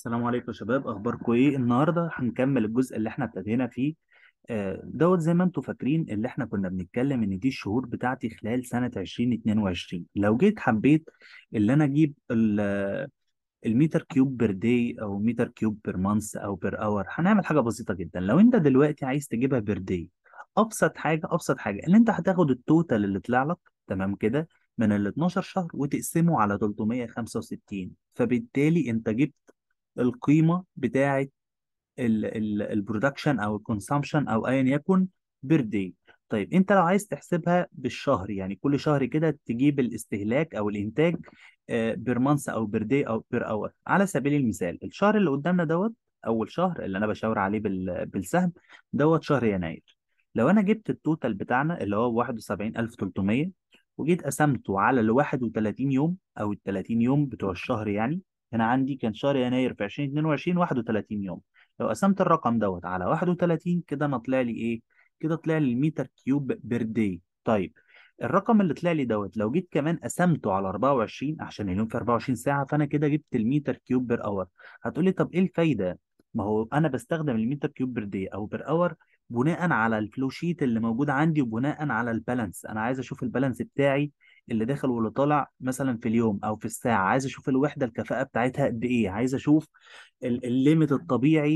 السلام عليكم يا شباب اخباركم ايه النهارده هنكمل الجزء اللي احنا ابتدينا فيه آه، دوت زي ما انتم فاكرين اللي احنا كنا بنتكلم ان دي الشهور بتاعتي خلال سنه 2022 لو جيت حبيت اللي انا اجيب الميتر كيوب بير داي او ميتر كيوب بير مانث او بير اور هنعمل حاجه بسيطه جدا لو انت دلوقتي عايز تجيبها بير داي ابسط حاجه ابسط حاجه ان انت هتاخد التوتال اللي طلع لك تمام كده من ال 12 شهر وتقسمه على 365 فبالتالي انت جبت القيمه بتاعه البرودكشن او الكونسامشن او ايا يكن بير دي طيب انت لو عايز تحسبها بالشهر يعني كل شهر كده تجيب الاستهلاك او الانتاج بير آه، مانس او بير دي او بير اور على سبيل المثال الشهر اللي قدامنا دوت اول شهر اللي انا بشاور عليه بالسهم دوت شهر يناير لو انا جبت التوتال بتاعنا اللي هو 71300 وجيت قسمته على ال 31 يوم او ال 30 يوم بتوع الشهر يعني هنا عندي كان شهر يناير في 2022 31 يوم لو قسمت الرقم دوت على 31 كده انا طلع لي ايه كده طلع لي المتر كيوب بير داي طيب الرقم اللي طلع لي دوت لو جيت كمان قسمته على 24 عشان اليوم في 24 ساعه فانا كده جبت المتر كيوب بير اور هتقول لي طب ايه الفايده ما هو انا بستخدم المتر كيوب بير داي او بير اور بناء على الفلو شيت اللي موجود عندي وبناء على البالانس انا عايز اشوف البالانس بتاعي اللي داخل واللي طالع مثلا في اليوم او في الساعه عايز اشوف الوحده الكفاءه بتاعتها قد ايه عايز اشوف الليميت الطبيعي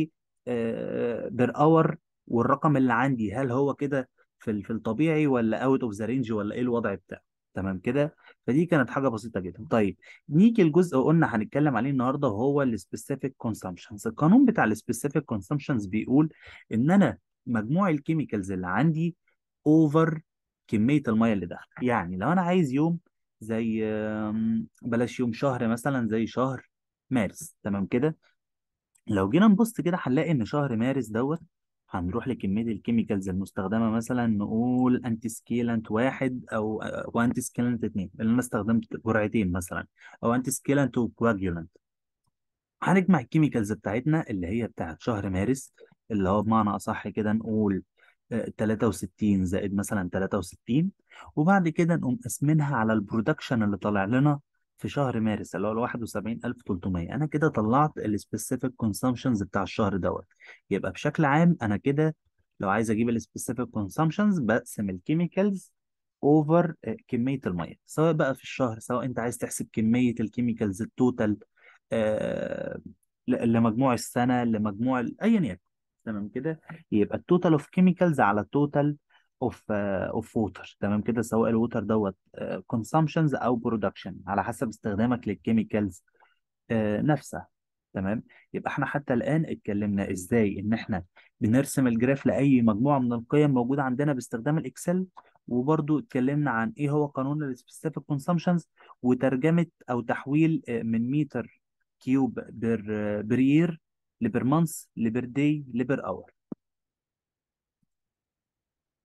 بير آه، اور والرقم اللي عندي هل هو كده في في الطبيعي ولا اوت اوف ذا رينج ولا ايه الوضع بتاعه تمام كده فدي كانت حاجه بسيطه جدا طيب نيجي لجزء قلنا هنتكلم عليه النهارده وهو السبيسيفيك كونسامشنز القانون بتاع السبيسيفيك كونسامشنز بيقول ان انا مجموع الكيميكالز اللي عندي اوفر كميه الميه اللي داخله يعني لو انا عايز يوم زي بلاش يوم شهر مثلا زي شهر مارس تمام كده لو جينا نبص كده هنلاقي ان شهر مارس دوت هنروح لكميه الكيميكالز المستخدمه مثلا نقول انتي سكيلانت واحد او وانتي سكيلانت اتنين اللي انا استخدمت جرعتين مثلا او انتي سكيلانت وكواجيولانت هنجمع الكيميكالز بتاعتنا اللي هي بتاعت شهر مارس اللي هو بمعنى اصح كده نقول 63 زائد مثلا 63 وبعد كده نقوم قاسمينها على البرودكشن اللي طالع لنا في شهر مارس اللي هو ال 71300 انا كده طلعت السبيسيفيك كونسامشنز بتاع الشهر دوت يبقى بشكل عام انا كده لو عايز اجيب السبيسيفيك كونسامشنز بقسم الكيميكالز اوفر كميه الميه سواء بقى في الشهر سواء انت عايز تحسب كميه الكيميكالز التوتال آه لمجموع السنه لمجموع ايا يكن تمام كده يبقى التوتال اوف كيميكالز على التوتال اوف اوف ووتر تمام كده سواء الووتر دوت كونسامشنز آه، او برودكشن على حسب استخدامك للكيميكالز آه، نفسها تمام يبقى احنا حتى الان اتكلمنا ازاي ان احنا بنرسم الجراف لاي مجموعه من القيم موجوده عندنا باستخدام الاكسل وبرضو اتكلمنا عن ايه هو قانون السبيسيفيك كونسامشنز وترجمه او تحويل آه، من متر كيوب بر بير لبر مانس لبر داي لبر اور